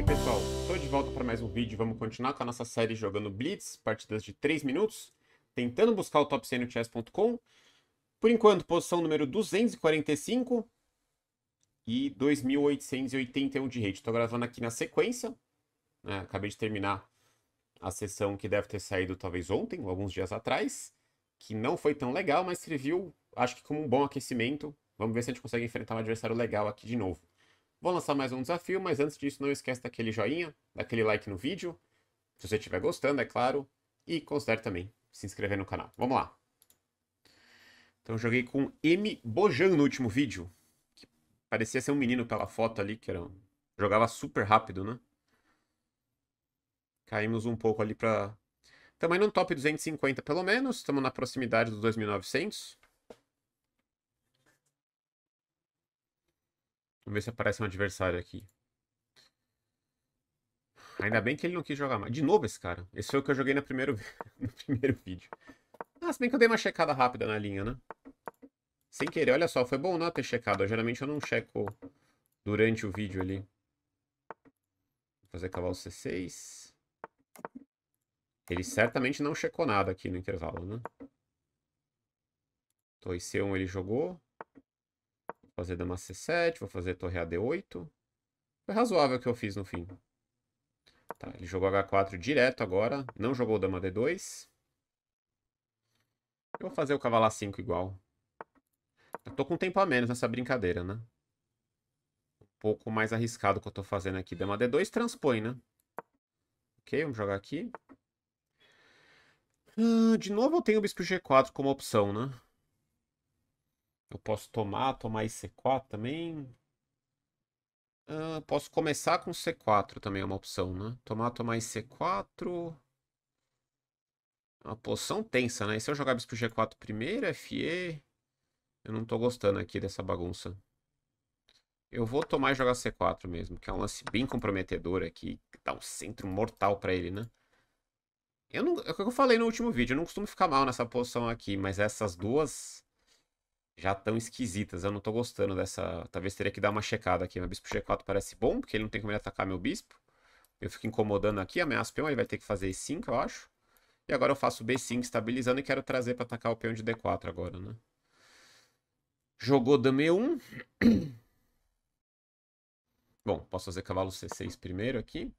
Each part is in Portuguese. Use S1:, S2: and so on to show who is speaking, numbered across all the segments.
S1: aí pessoal, estou de volta para mais um vídeo, vamos continuar com a nossa série jogando Blitz, partidas de 3 minutos, tentando buscar o top 100 no chess.com. Por enquanto, posição número 245 e 2.881 de rede. Estou gravando aqui na sequência, né? acabei de terminar a sessão que deve ter saído talvez ontem, ou alguns dias atrás, que não foi tão legal, mas serviu, acho que como um bom aquecimento. Vamos ver se a gente consegue enfrentar um adversário legal aqui de novo. Vou lançar mais um desafio, mas antes disso não esquece daquele joinha, daquele like no vídeo, se você estiver gostando, é claro, e considere também se inscrever no canal. Vamos lá! Então joguei com M. Bojan no último vídeo, que parecia ser um menino pela foto ali, que era... jogava super rápido, né? Caímos um pouco ali para... Também no top 250 pelo menos, estamos na proximidade dos 2.900. Vamos ver se aparece um adversário aqui. Ainda bem que ele não quis jogar mais. De novo esse cara. Esse foi o que eu joguei no primeiro, no primeiro vídeo. Ah, se bem que eu dei uma checada rápida na linha, né? Sem querer, olha só, foi bom não ter checado. geralmente eu não checo durante o vídeo ali. Vou fazer cavalo C6. Ele certamente não checou nada aqui no intervalo, né? Então, C1 ele jogou fazer dama C7, vou fazer torre AD8. Foi razoável o que eu fiz no fim. Tá, ele jogou H4 direto agora, não jogou dama D2. Eu vou fazer o cavalo A5 igual. Eu tô com tempo a menos nessa brincadeira, né? Um pouco mais arriscado que eu tô fazendo aqui. Dama D2 transpõe, né? Ok, vamos jogar aqui. Ah, de novo eu tenho o bispo G4 como opção, né? Eu posso tomar, tomar IC4 também. Ah, posso começar com C4 também é uma opção, né? Tomar, tomar IC4. Uma posição tensa, né? E se eu jogar bispo G4 primeiro, FE... Eu não tô gostando aqui dessa bagunça. Eu vou tomar e jogar C4 mesmo, que é um lance bem comprometedor aqui, dá um centro mortal pra ele, né? Eu não, é o que eu falei no último vídeo, eu não costumo ficar mal nessa posição aqui, mas essas duas já tão esquisitas. Eu não tô gostando dessa. Talvez teria que dar uma checada aqui. Meu bispo G4 parece bom, porque ele não tem como ele atacar meu bispo. Eu fico incomodando aqui, ameaço o peão, ele vai ter que fazer E5, eu acho. E agora eu faço B5 estabilizando e quero trazer para atacar o peão de D4 agora, né? Jogou dme 1 Bom, posso fazer cavalo C6 primeiro aqui.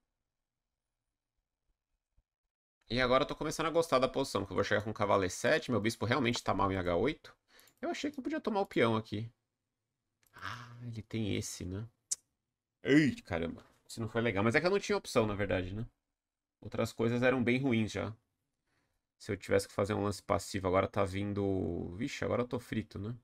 S1: E agora eu tô começando a gostar da posição, que eu vou chegar com cavalo E7, meu bispo realmente tá mal em H8. Eu achei que eu podia tomar o peão aqui. Ah, ele tem esse, né? Ei, caramba. Isso não foi legal. Mas é que eu não tinha opção, na verdade, né? Outras coisas eram bem ruins já. Se eu tivesse que fazer um lance passivo, agora tá vindo... Vixe, agora eu tô frito, né?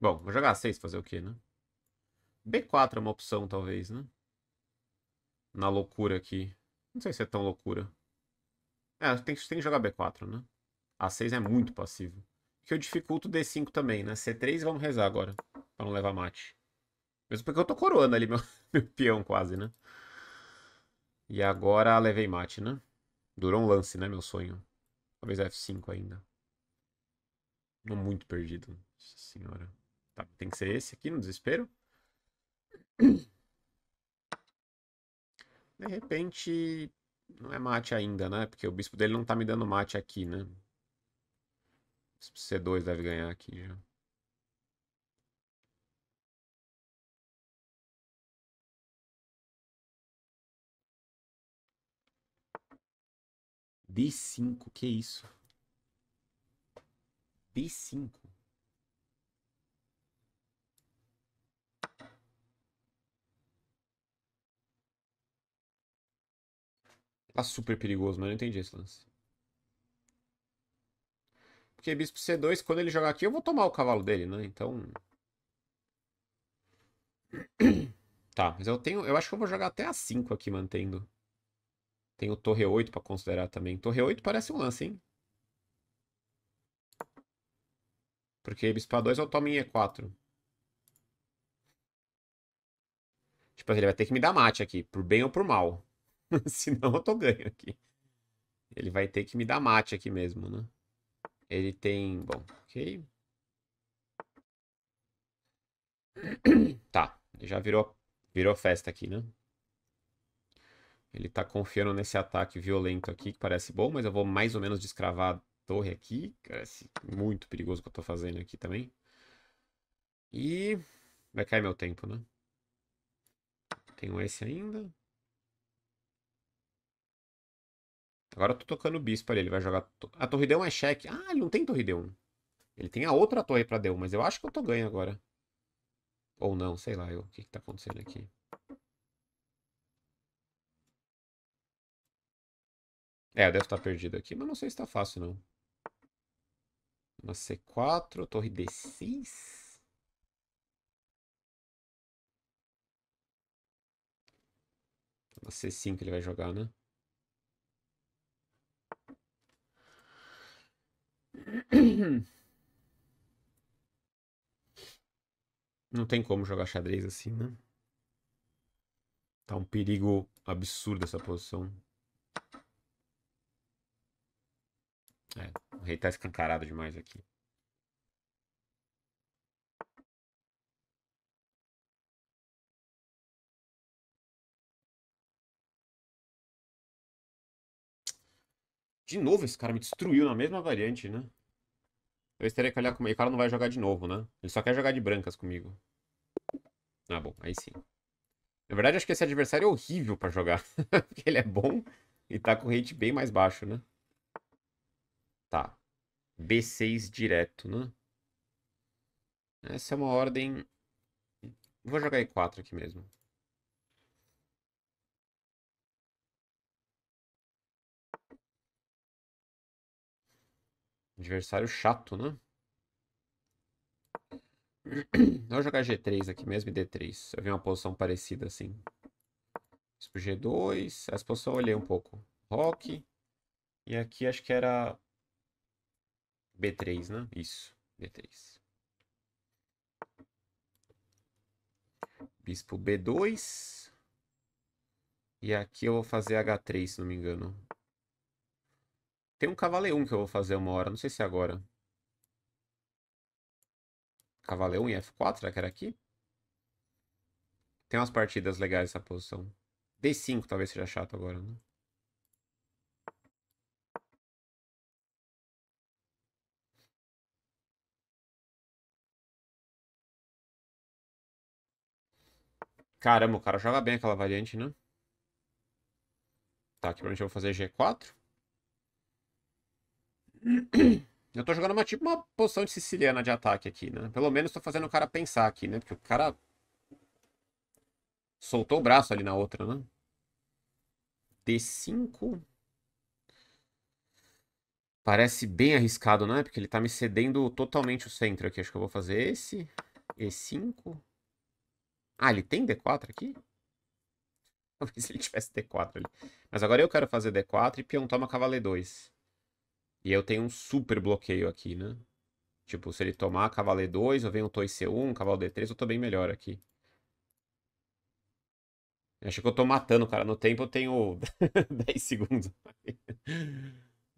S2: Bom, vou jogar 6, fazer o quê, né?
S1: B4 é uma opção, talvez, né? na loucura aqui. Não sei se é tão loucura. É, tem, tem que jogar B4, né? A6 é muito passivo. Que eu dificulto D5 também, né? C3 vamos rezar agora, pra não levar mate. Mesmo porque eu tô coroando ali meu, meu peão quase, né? E agora levei mate, né? Durou um lance, né? Meu sonho. Talvez F5 ainda. Tô muito perdido. Nossa senhora. Tá, tem que ser esse aqui no desespero? De repente, não é mate ainda, né? Porque o bispo dele não tá me dando mate aqui, né?
S2: C2 deve ganhar aqui já. D5, que isso? D5.
S1: Tá super perigoso, mas eu não entendi esse lance. Porque bispo C2, quando ele jogar aqui, eu vou tomar o cavalo dele, né? Então... Tá, mas eu tenho... Eu acho que eu vou jogar até a 5 aqui, mantendo. Tenho torre 8 pra considerar também. Torre 8 parece um lance, hein? Porque bispo A2 eu tomo em E4. Tipo, ele vai ter que me dar mate aqui, por bem ou por mal. Senão eu tô ganho aqui. Ele vai ter que me dar mate aqui mesmo, né? Ele tem... Bom, ok. Tá, já virou, virou festa aqui, né? Ele tá confiando nesse ataque violento aqui, que parece bom, mas eu vou mais ou menos descravar a torre aqui. Parece muito perigoso o que eu tô fazendo aqui também. E vai cair meu tempo, né? Tenho esse ainda. Agora eu tô tocando o bispo ali, ele vai jogar... To... A torre D1 é cheque. Ah, ele não tem torre D1. Ele tem a outra torre pra D1, mas eu acho que eu tô ganho agora. Ou não, sei lá eu, o que que tá acontecendo aqui. É, eu devo estar tá perdido aqui, mas não sei se tá fácil, não. Uma C4, torre D6. Uma C5 ele vai jogar, né? Não tem como jogar xadrez assim, né? Tá um perigo absurdo essa posição. É, o rei tá escancarado demais aqui.
S2: De novo, esse cara me destruiu na mesma variante, né?
S1: Eu estaria que olhar como... E o cara não vai jogar de novo, né? Ele só quer jogar de brancas comigo. Ah, bom. Aí sim. Na verdade, acho que esse adversário é horrível pra jogar. Porque ele é bom e tá com rate bem mais baixo, né? Tá. B6 direto, né? Essa é uma ordem... Vou jogar
S2: E4 aqui mesmo. Adversário chato, né?
S1: Vou jogar G3 aqui mesmo e D3. Eu vi uma posição parecida assim. Bispo G2. Essa posição eu olhei um pouco. Rock. E aqui acho que era B3, né? Isso, B3. Bispo B2. E aqui eu vou fazer H3, se não me engano. Tem um cavaleão que eu vou fazer uma hora, não sei se é agora. Cavaleão em F4, será que era aqui? Tem umas partidas legais essa posição. D5 talvez seja chato agora, né?
S2: Caramba, o cara joga bem aquela variante, né? Tá, aqui gente eu
S1: vou fazer G4. Eu tô jogando uma tipo uma posição de siciliana de ataque aqui, né? Pelo menos tô fazendo o cara pensar aqui, né? Porque o cara soltou o braço ali na outra, né? D5. Parece bem arriscado, né? Porque ele tá me cedendo totalmente o centro aqui. Acho que eu vou fazer esse. E5. Ah, ele tem D4 aqui? Talvez ele tivesse D4 ali. Mas agora eu quero fazer D4 e peão toma cavaleiro 2. E eu tenho um super bloqueio aqui, né? Tipo, se ele tomar cavalo E2, eu venho um Toi C1, cavalo D3, eu tô bem melhor aqui. Acho que eu tô matando cara no tempo, eu tenho 10 segundos.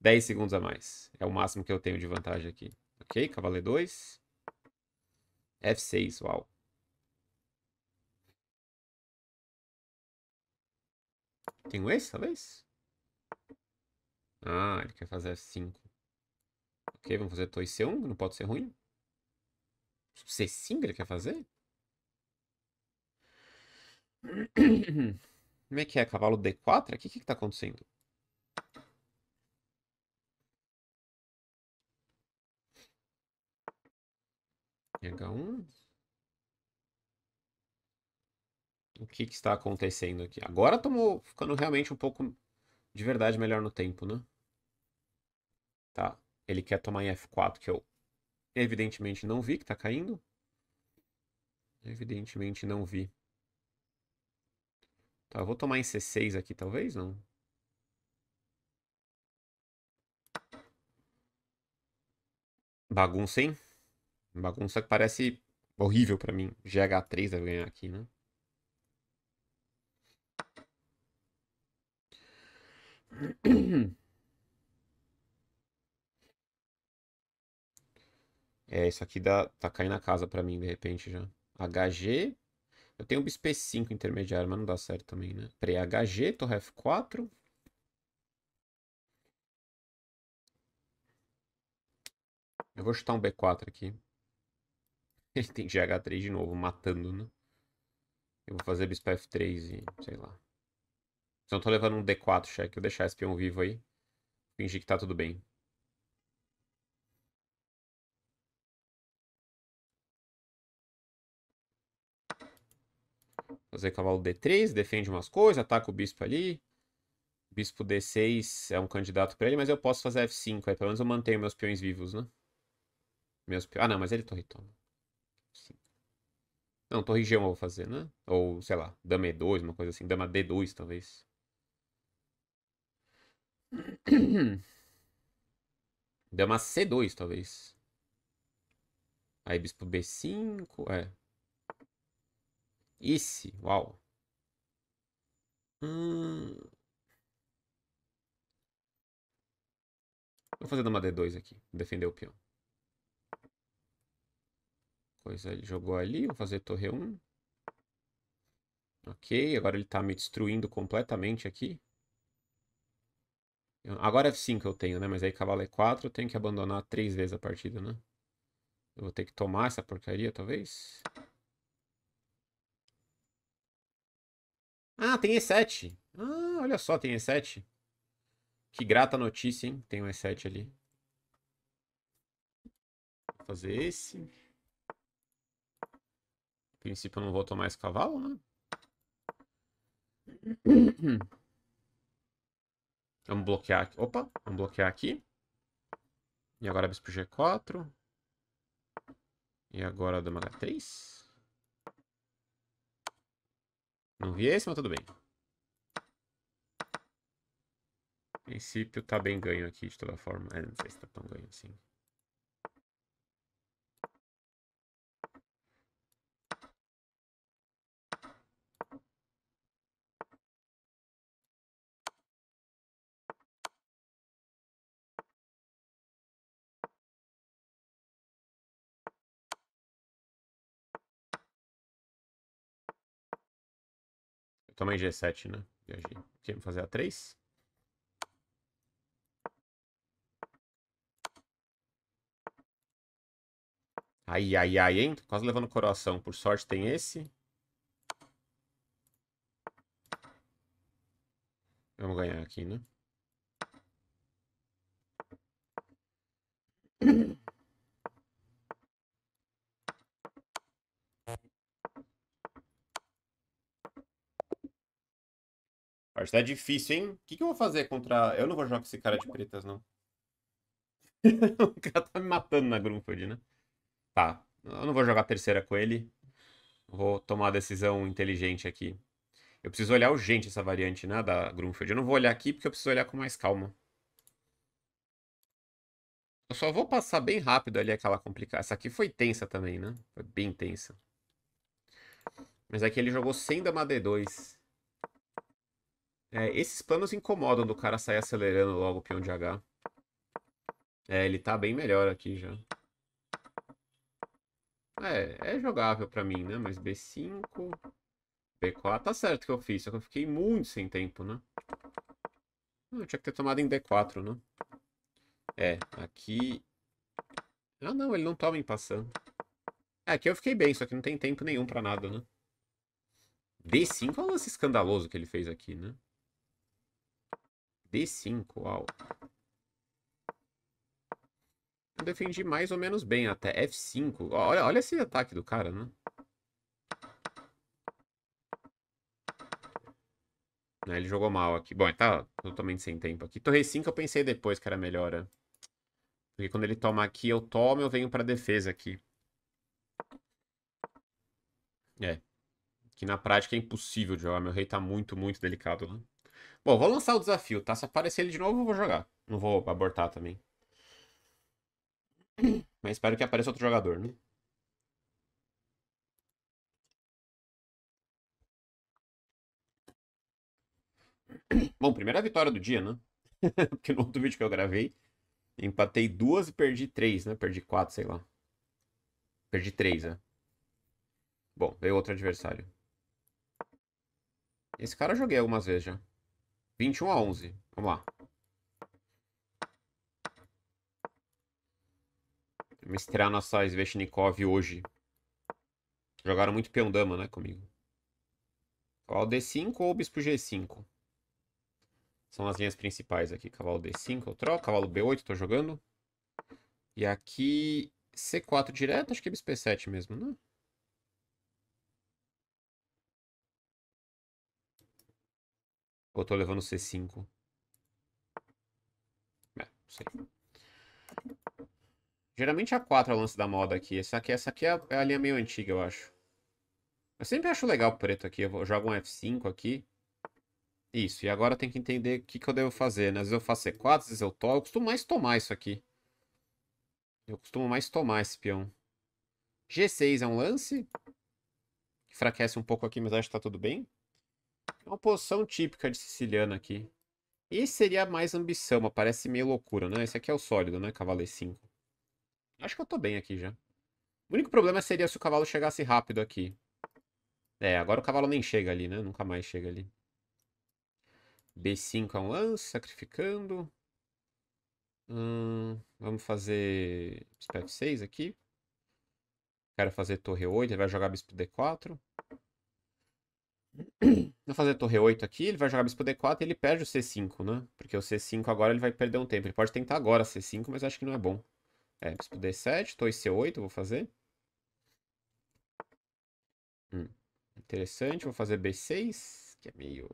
S1: 10 segundos a mais. É o máximo que eu tenho de vantagem aqui. Ok, cavalo E2. F6, uau. Tenho esse, talvez? Ah, ele quer fazer F5. Ok, vamos fazer 2 C1, não pode ser ruim. C5 ele quer fazer? Como é que é? Cavalo D4 O que que tá acontecendo?
S2: H1.
S1: O que que está acontecendo aqui? Agora estamos ficando realmente um pouco de verdade melhor no tempo, né? Tá? Ele quer tomar em F4, que eu evidentemente não vi que tá caindo. Evidentemente não vi. Tá, eu vou tomar em C6 aqui, talvez, não? Bagunça, hein? Bagunça que parece horrível para mim. GH3 deve ganhar aqui, né? É, isso aqui dá, tá caindo na casa pra mim, de repente, já. HG. Eu tenho o bisp 5 intermediário, mas não dá certo também, né? Pre HG, torre F4. Eu vou chutar um B4 aqui. Ele tem GH3 de novo, matando, né? Eu vou fazer bispo F3 e sei lá. Se então, eu tô levando um D4 cheque, eu deixar esse
S2: peão vivo aí. Fingir que tá tudo bem.
S1: Fazer cavalo D3, defende umas coisas, ataca o bispo ali. Bispo D6 é um candidato pra ele, mas eu posso fazer F5. Aí pelo menos eu mantenho meus peões vivos, né? Meus peões... Ah, não, mas ele torre toma. Não, torre G1 eu vou fazer, né? Ou, sei lá, dama E2, uma coisa assim. Dama D2, talvez. Dama C2, talvez. Aí bispo B5, é. Esse, uau. Hum... Vou fazer uma D2 aqui, defender o peão. Coisa, ele jogou ali, vou fazer torre 1. Ok, agora ele tá me destruindo completamente aqui. Agora F5 eu tenho, né? Mas aí cavalo E4 é eu tenho que abandonar três vezes a partida, né? Eu vou ter que tomar essa porcaria, talvez. Talvez. Ah, tem E7. Ah, olha só, tem E7. Que grata notícia, hein? Tem um E7 ali. Vou fazer esse. A princípio, eu não vou tomar esse cavalo,
S2: né?
S1: Vamos bloquear aqui. Opa, vamos bloquear aqui. E agora bispo G4. E agora dama H3. Não vi esse, mas tudo bem.
S2: A princípio tá bem ganho aqui de toda forma. É, não sei se tá tão ganho assim. também G7, né? Viajei. Quer fazer A3?
S1: Ai, ai, ai, hein? Tô quase levando o coração. Por sorte tem esse. Vamos ganhar aqui, né? Acho que tá difícil, hein? O que, que eu vou fazer contra. Eu não vou jogar com esse cara de pretas, não. o cara tá me matando na Grunfeld, né? Tá. Eu não vou jogar terceira com ele. Vou tomar uma decisão inteligente aqui. Eu preciso olhar urgente essa variante, né? Da Grunfeld. Eu não vou olhar aqui porque eu preciso olhar com mais calma. Eu só vou passar bem rápido ali aquela complicada. Essa aqui foi tensa também, né? Foi bem tensa. Mas aqui ele jogou sem dama D2. É, esses planos incomodam do cara sair acelerando logo o peão é de H. É, ele tá bem melhor aqui já. É, é jogável pra mim, né? Mas B5, B4, tá certo que eu fiz, só que eu fiquei muito sem tempo, né? Ah, eu tinha que ter tomado em D4, né? É, aqui... Ah, não, ele não toma em passando. É, aqui eu fiquei bem, só que não tem tempo nenhum pra nada, né? D5 é um lance escandaloso que ele fez aqui, né? D5, uau. Eu defendi mais ou menos bem até. F5. Olha, olha esse ataque do cara, né? ele jogou mal aqui. Bom, ele tá totalmente sem tempo aqui. Torre 5 eu pensei depois que era melhora. Né? Porque quando ele toma aqui, eu tomo eu venho pra defesa aqui. É. Que na prática é impossível de jogar. Meu rei tá muito, muito delicado, né? Bom, vou lançar o desafio, tá? Se aparecer ele de novo, eu vou jogar. Não vou abortar também. Mas espero
S2: que apareça outro jogador, né? Bom, primeira vitória do dia, né?
S1: Porque no outro vídeo que eu gravei, empatei duas e perdi três, né? Perdi quatro, sei lá. Perdi três, né? Bom, veio outro adversário. Esse cara eu joguei algumas vezes já. 21 a 11. Vamos lá. Vamos estrear nossa Sveshnikov hoje. Jogaram muito peão dama, né, comigo. Cavalo D5 ou bispo G5. São as linhas principais aqui. Cavalo D5 eu troco, cavalo B8 tô jogando. E aqui C4 direto, acho que é bispo E7 mesmo, né? Ou eu tô levando C5? É, não sei. Geralmente é a 4 é o lance da moda aqui. Essa aqui, essa aqui é a, é a linha meio antiga, eu acho. Eu sempre acho legal o preto aqui. Eu jogo um F5 aqui. Isso, e agora eu tenho que entender o que, que eu devo fazer, né? Às vezes eu faço C4, às vezes eu to... Eu costumo mais tomar isso aqui. Eu costumo mais tomar esse peão. G6 é um lance. Enfraquece um pouco aqui, mas acho que tá tudo bem. É uma posição típica de siciliano aqui. Esse seria mais ambição, mas parece meio loucura, né? Esse aqui é o sólido, né? Cavaleiro 5. Acho que eu tô bem aqui já. O único problema seria se o cavalo chegasse rápido aqui. É, agora o cavalo nem chega ali, né? Nunca mais chega ali. B5 é um lance, sacrificando. Hum, vamos fazer bispo F6 aqui. Quero fazer torre 8, ele vai jogar bispo D4. Vou fazer torre 8 aqui, ele vai jogar bispo d4 e ele perde o c5, né? Porque o c5 agora ele vai perder um tempo. Ele pode tentar agora c5, mas acho que não é bom. É, bispo d7, torre c8, vou fazer. Hum, interessante, vou fazer b6, que é meio...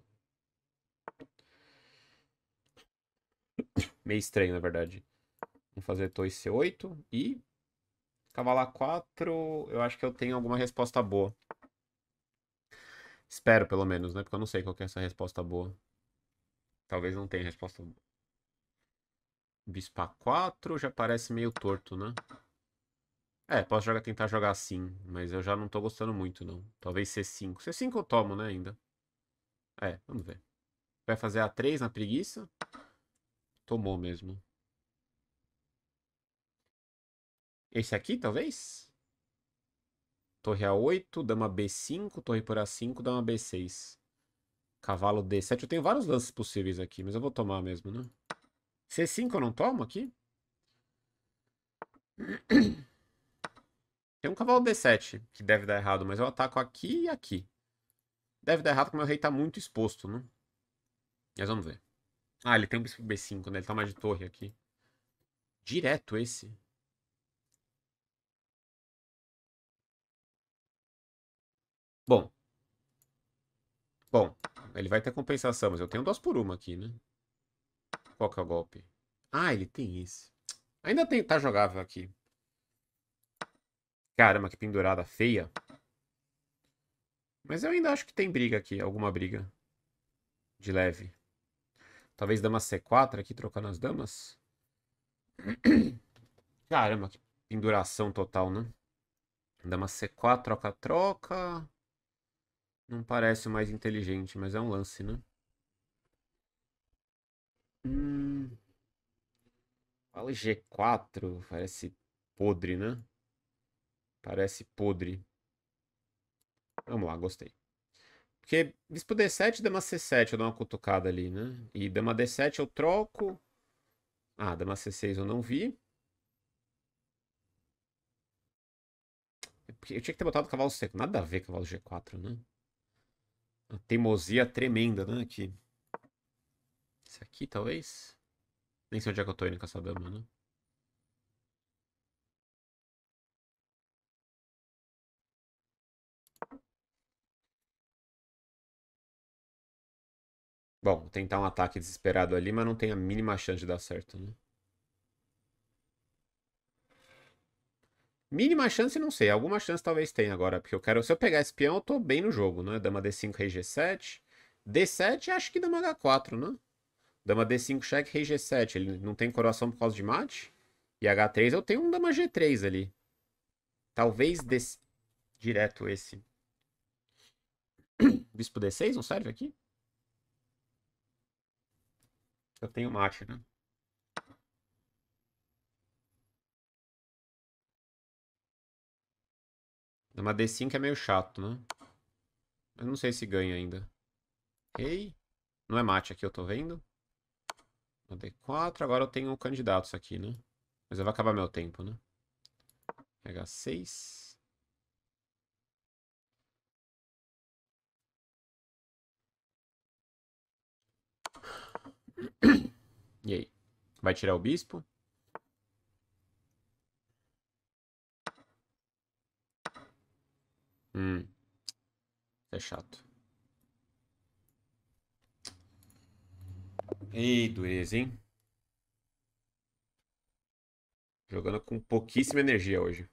S1: meio estranho, na verdade. Vou fazer torre c8 e... Cavalar 4, eu acho que eu tenho alguma resposta boa. Espero, pelo menos, né? Porque eu não sei qual é essa resposta boa. Talvez não tenha resposta boa. Bispa 4 já parece meio torto, né? É, posso jogar, tentar jogar assim, mas eu já não tô gostando muito, não. Talvez C5. C5 eu tomo, né, ainda. É, vamos ver. Vai fazer A3 na preguiça? Tomou mesmo. Esse aqui, talvez? Torre A8, dama B5, torre por A5, dama B6. Cavalo D7. Eu tenho vários lances possíveis aqui, mas eu vou tomar mesmo, né? C5 eu não tomo aqui? Tem um cavalo D7, que deve dar errado, mas eu ataco aqui e aqui. Deve dar errado porque meu rei tá muito exposto, né? Mas vamos ver. Ah, ele tem um B5, né? Ele tá mais de torre aqui. Direto esse. Bom. Bom, ele vai ter compensação, mas eu tenho duas por uma aqui, né? Qual que é o golpe? Ah, ele tem esse. Ainda tem, tá jogável aqui. Caramba, que pendurada feia. Mas eu ainda acho que tem briga aqui, alguma briga. De leve. Talvez dama C4 aqui, trocando as damas. Caramba, que penduração total, né? Dama C4, troca-troca. Não parece o mais inteligente, mas é um lance, né?
S2: Hum...
S1: Fala G4, parece podre, né? Parece podre. Vamos lá, gostei. Porque bispo D7 dama C7, eu dou uma cutucada ali, né? E dama D7 eu troco. Ah, dama C6 eu não vi. Eu tinha que ter botado cavalo seco. Nada a ver cavalo G4, né? Uma teimosia tremenda, né? Aqui. Esse aqui, talvez?
S2: Nem sei onde é que eu tô indo com essa dama, né? Bom, tentar um ataque desesperado ali, mas não tem a
S1: mínima chance de dar certo, né? Mínima chance, não sei. Alguma chance talvez tenha agora. Porque eu quero. Se eu pegar esse peão, eu tô bem no jogo, né? Dama D5, Rei G7. D7, acho que dama H4, né? Dama D5, cheque, Rei G7. Ele não tem coroação por causa de mate. E H3, eu tenho um dama G3 ali. Talvez D... direto esse. Bispo D6 não serve aqui? Eu tenho mate, né? Uma D5 é meio chato, né? Eu não sei se ganha ainda. Ei, Não é mate aqui, eu tô vendo. Uma D4. Agora eu tenho candidatos aqui, né? Mas eu vou acabar meu tempo, né?
S2: Pegar 6.
S1: E aí? Vai tirar o bispo? Hum. É chato. Ei, dureza, hein? Jogando com pouquíssima energia hoje.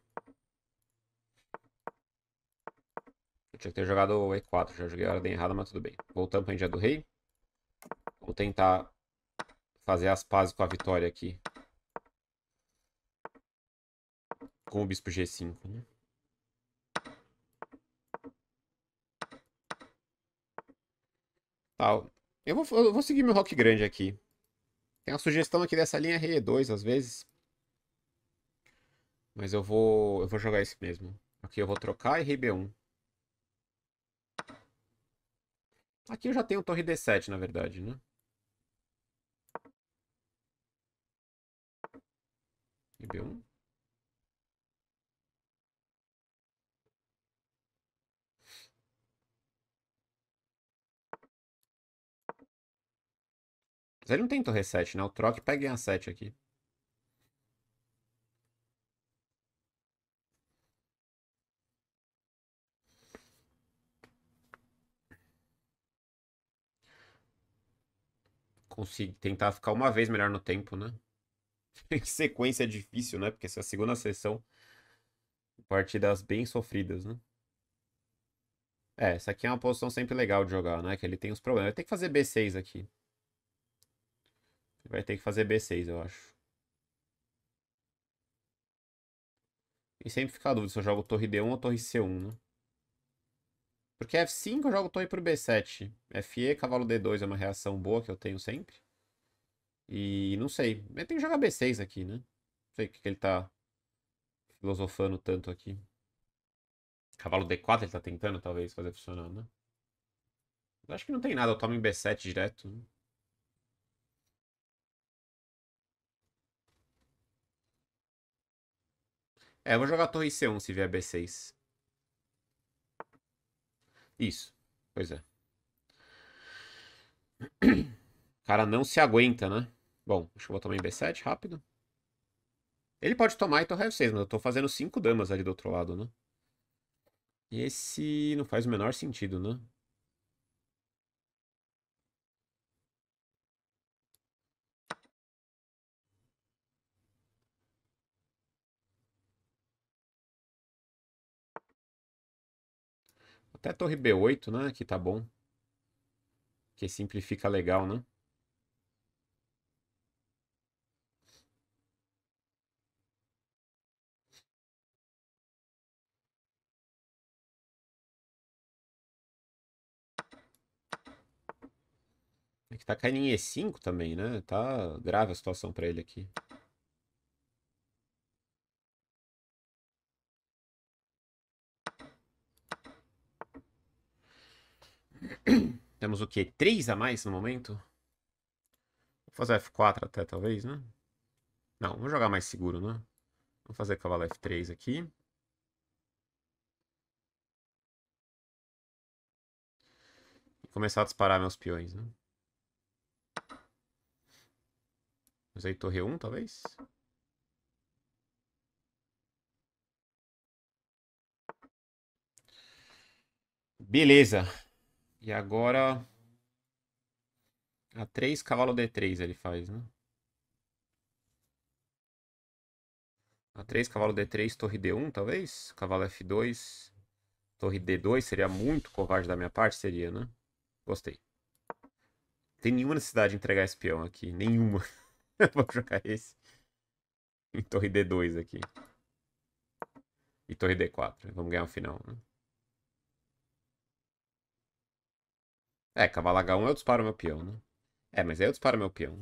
S1: Eu tinha que ter jogado o E4, já joguei a ordem errada, mas tudo bem. Voltamos pra India do Rei. Vou tentar fazer as pazes com a vitória aqui. Com o bispo G5, né? Tal. eu vou, eu vou seguir meu rock grande aqui. Tem uma sugestão aqui dessa linha RE2 às vezes. Mas eu vou, eu vou jogar esse mesmo. Aqui eu vou trocar RB1. Aqui eu já tenho torre D7, na verdade, né?
S2: RB1. Mas ele não tem torre 7,
S1: né? O troque pega ganha 7 aqui. Consigo tentar ficar uma vez melhor no tempo, né? sequência difícil, né? Porque essa é a segunda sessão. Partidas bem sofridas, né? É, essa aqui é uma posição sempre legal de jogar, né? Que ele tem uns problemas. Eu tenho que fazer B6 aqui. Vai ter que fazer B6, eu acho. E sempre fica a dúvida se eu jogo torre D1 ou torre C1, né? Porque F5 eu jogo torre pro B7. FE, cavalo D2 é uma reação boa que eu tenho sempre. E não sei. Eu tem que jogar B6 aqui, né? Não sei o que, que ele tá filosofando tanto aqui. Cavalo D4 ele tá tentando, talvez, fazer funcionar, né? Eu acho que não tem nada. Eu tomo em B7 direto. Né? É, eu vou jogar a torre C1 se vier B6. Isso. Pois é. O cara não se aguenta, né? Bom, acho que eu vou tomar em B7 rápido. Ele pode tomar e torre F6, mas eu tô fazendo 5 damas ali do outro lado, né? E esse não faz o menor sentido, né?
S2: Até torre B8, né? Que
S1: tá bom. Que simplifica legal, né?
S2: É que tá caindo em E5 também, né? Tá
S1: grave a situação para ele aqui. Temos o quê? 3 a mais no momento? Vou fazer F4 até, talvez, né? Não, vou jogar mais seguro, né? Vou fazer cavalo F3 aqui. E começar a disparar meus peões, né? Usei torre 1, talvez? Beleza. E agora. A3, cavalo D3 ele faz, né? A3, cavalo D3, torre D1, talvez? Cavalo F2, torre D2 seria muito covarde da minha parte, seria, né? Gostei. Tem nenhuma necessidade de entregar esse peão aqui, nenhuma. Vou jogar esse em torre D2 aqui. E torre D4, vamos ganhar o final, né? É, cavalo H1 eu disparo meu peão, né? É, mas aí eu disparo meu peão.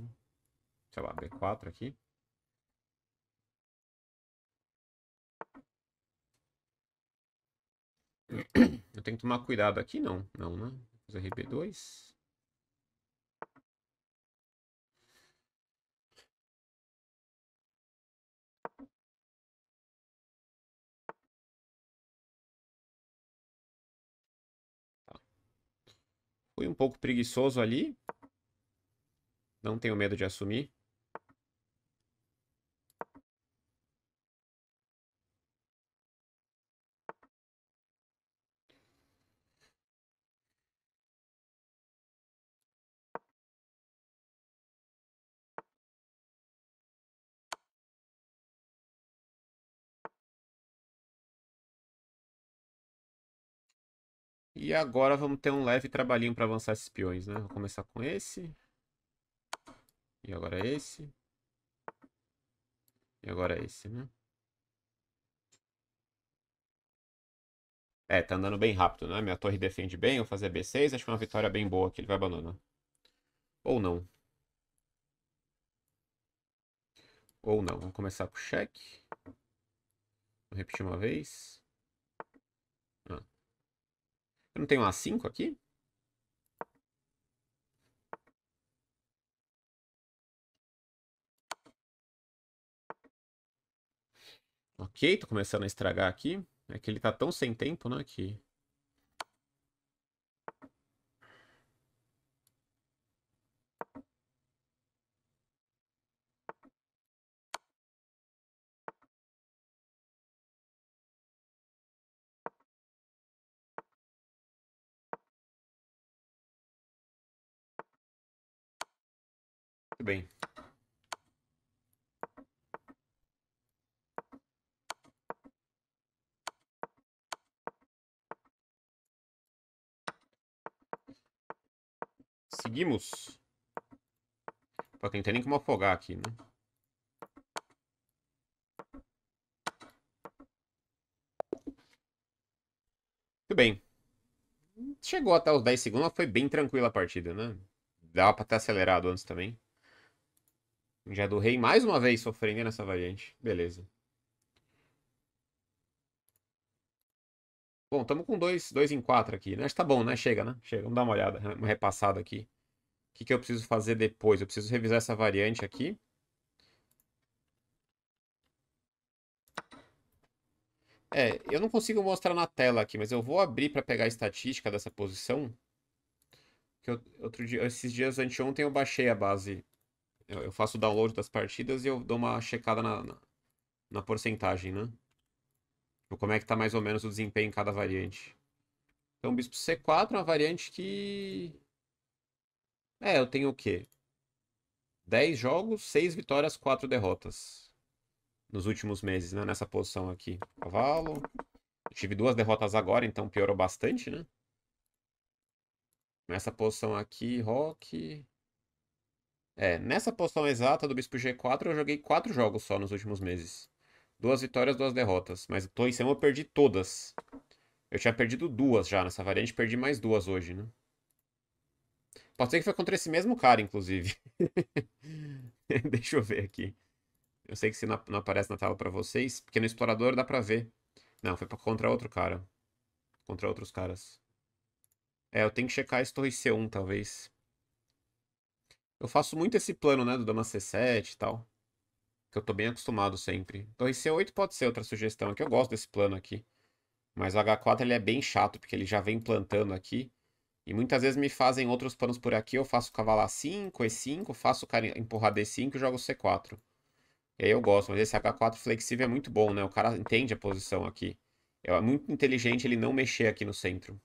S1: Deixa eu lá, B4 aqui. Eu tenho que tomar cuidado aqui, não. Não,
S2: né? Fazer RB2. Fui um pouco preguiçoso ali. Não tenho medo de assumir. E agora vamos ter um leve trabalhinho para avançar esses peões, né? Vou começar com esse. E agora
S1: é esse. E agora é esse, né? É, tá andando bem rápido, né? Minha torre defende bem, eu fazer B6, acho que é uma vitória bem boa que ele vai abandonar. Ou não. Ou não. Vamos começar com o cheque. Vou repetir uma vez. Ah. Eu não tenho A5 aqui?
S2: Ok, tô começando
S1: a estragar aqui. É que ele tá tão sem tempo, né, que...
S2: bem. Seguimos. Só quem não tem nem como
S1: afogar aqui, né? Muito bem. Chegou até os 10 segundos, foi bem tranquila a partida, né? Dava pra ter acelerado antes também. Já do rei mais uma vez sofrendo nessa variante. Beleza. Bom, estamos com 2 dois, dois em 4 aqui, né? Acho que tá bom, né? Chega, né? Chega, vamos dar uma olhada, né? uma repassada aqui. O que, que eu preciso fazer depois? Eu preciso revisar essa variante aqui. É, eu não consigo mostrar na tela aqui, mas eu vou abrir para pegar a estatística dessa posição. Que eu, outro dia, esses dias anteontem eu baixei a base eu, eu faço o download das partidas e eu dou uma checada na, na, na porcentagem, né? Tipo, como é que tá mais ou menos o desempenho em cada variante. Então, o bispo C4 é uma variante que... É, eu tenho o quê? 10 jogos, 6 vitórias, 4 derrotas. Nos últimos meses, né? Nessa posição aqui. Cavalo. Eu tive duas derrotas agora, então piorou bastante, né? Nessa posição aqui, Rock. É, nessa posição exata do Bispo G4 eu joguei quatro jogos só nos últimos meses. Duas vitórias, duas derrotas. Mas tô em cima, eu perdi todas. Eu tinha perdido duas já nessa variante, perdi mais duas hoje, né? Pode ser que foi contra esse mesmo cara, inclusive. Deixa eu ver aqui. Eu sei que se não, aparece na tela para vocês, porque no explorador dá pra ver. Não, foi contra outro cara. Contra outros caras. É, eu tenho que checar esse torres C1, talvez. Eu faço muito esse plano, né, do Dama C7 e tal. Que eu tô bem acostumado sempre. 2C8 então, pode ser outra sugestão, aqui, é eu gosto desse plano aqui. Mas o H4 ele é bem chato, porque ele já vem plantando aqui. E muitas vezes me fazem outros planos por aqui. Eu faço cavalar 5, E5, faço o cara empurrar D5 e jogo C4. E aí eu gosto, mas esse H4 flexível é muito bom, né? O cara entende a posição aqui. É muito inteligente ele não mexer aqui no centro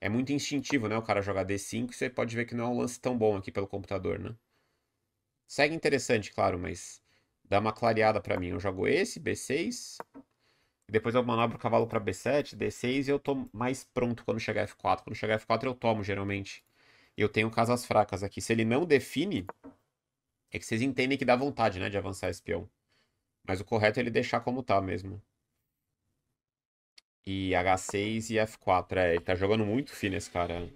S1: é muito instintivo, né? O cara jogar D5, você pode ver que não é um lance tão bom aqui pelo computador, né? Segue interessante, claro, mas dá uma clareada para mim. Eu jogo esse, B6, depois eu manobro o cavalo para B7, D6 e eu tô mais pronto quando chegar F4. Quando chegar F4 eu tomo, geralmente. Eu tenho casas fracas aqui. Se ele não define, é que vocês entendem que dá vontade, né, de avançar esse peão. Mas o correto é ele deixar como tá mesmo. E H6 e F4. É, ele tá jogando muito fino esse cara. Né?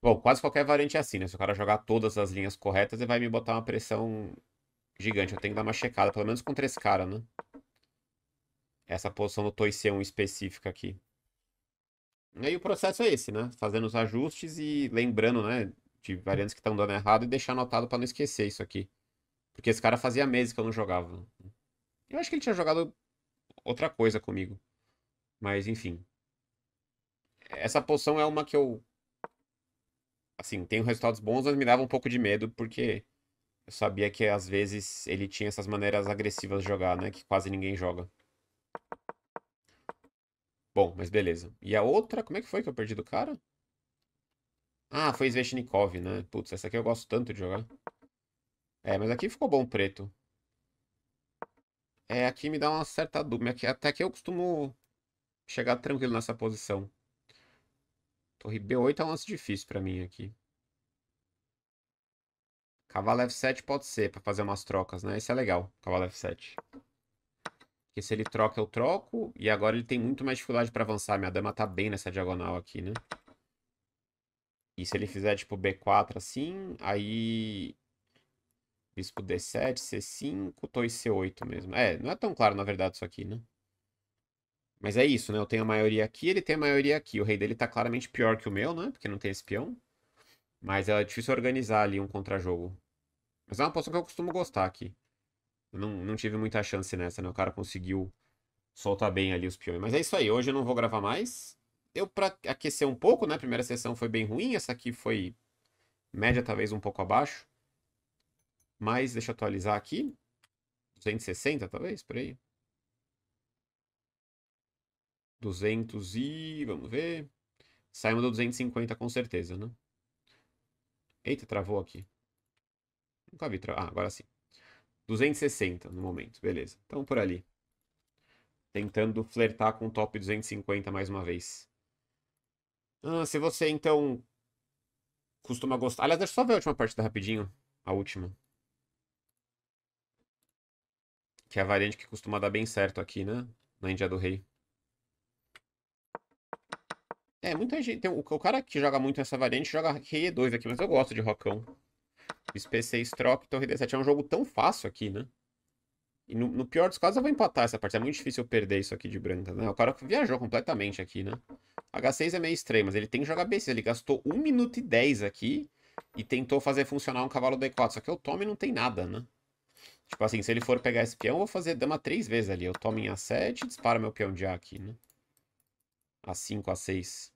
S1: Bom, quase qualquer variante é assim, né? Se o cara jogar todas as linhas corretas, ele vai me botar uma pressão gigante. Eu tenho que dar uma checada, pelo menos com três cara, né? Essa posição do Toy C1 específica aqui. E aí o processo é esse, né? Fazendo os ajustes e lembrando, né? De variantes que estão dando errado e deixar anotado para não esquecer isso aqui. Porque esse cara fazia meses que eu não jogava. Eu acho que ele tinha jogado outra coisa comigo. Mas, enfim. Essa poção é uma que eu. Assim, tenho resultados bons, mas me dava um pouco de medo, porque eu sabia que às vezes ele tinha essas maneiras agressivas de jogar, né? Que quase ninguém joga. Bom, mas beleza. E a outra, como é que foi que eu perdi do cara? Ah, foi Svechnikov, né? Putz, essa aqui eu gosto tanto de jogar. É, mas aqui ficou bom preto. É, aqui me dá uma certa dúvida. Até que eu costumo chegar tranquilo nessa posição. Torre B8 é um lance difícil para mim aqui. Cavalo F7 pode ser, para fazer umas trocas, né? Isso é legal, cavalo F7. Porque se ele troca, eu troco. E agora ele tem muito mais dificuldade para avançar. Minha dama tá bem nessa diagonal aqui, né? E se ele fizer, tipo, B4 assim, aí Bispo D7, C5, Torre C8 mesmo. É, não é tão claro, na verdade, isso aqui, né? Mas é isso, né? Eu tenho a maioria aqui, ele tem a maioria aqui. O rei dele tá claramente pior que o meu, né? Porque não tem esse peão Mas é difícil organizar ali um contra-jogo. Mas é uma posição que eu costumo gostar aqui. Eu não, não tive muita chance nessa, né? O cara conseguiu soltar bem ali os peões. Mas é isso aí. Hoje eu não vou gravar mais. Eu, pra aquecer um pouco, né? A primeira sessão foi bem ruim. Essa aqui foi média, talvez um pouco abaixo mais, deixa eu atualizar aqui, 260 talvez, por aí. 200 e... vamos ver... Saímos do 250 com certeza, né? Eita, travou aqui. Nunca vi travar. Ah, agora sim. 260 no momento, beleza. Então por ali. Tentando flertar com o top 250 mais uma vez. Ah, se você então costuma gostar. Aliás, deixa eu só ver a última partida rapidinho. A última. Que é a variante que costuma dar bem certo aqui, né? Na Índia do Rei. É, muita gente. Tem, o, o cara que joga muito essa variante joga Rei E2 aqui, mas eu gosto de Rocão. Bisp 6 troca, Torre então D7 é um jogo tão fácil aqui, né? E no, no, pior dos casos eu vou empatar essa parte. É muito difícil eu perder isso aqui de branca, né? O cara viajou completamente aqui, né? H6 é meio estranho, mas ele tem que jogar B6. Ele gastou 1 minuto e 10 aqui e tentou fazer funcionar um cavalo D4. Só que o tome não tem nada, né? Tipo assim, se ele for pegar esse peão, eu vou fazer dama três vezes ali. Eu tomo em A7 e disparo meu peão de A aqui, né? A5, A6.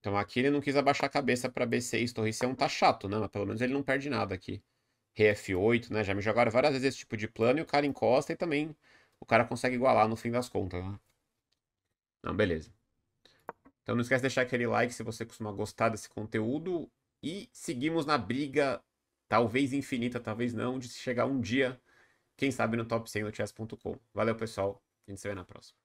S1: Então aqui ele não quis abaixar a cabeça para B6, torre C1 é tá chato, né? Mas pelo menos ele não perde nada aqui. ref 8 né? Já me jogaram várias vezes esse tipo de plano e o cara encosta e também o cara consegue igualar no fim das contas, né? Não, beleza. Então não esquece de deixar aquele like se você costuma gostar desse conteúdo. E seguimos na briga talvez infinita, talvez não, de chegar um dia, quem sabe no top 100 do
S2: chess.com. Valeu, pessoal. A gente se vê na próxima.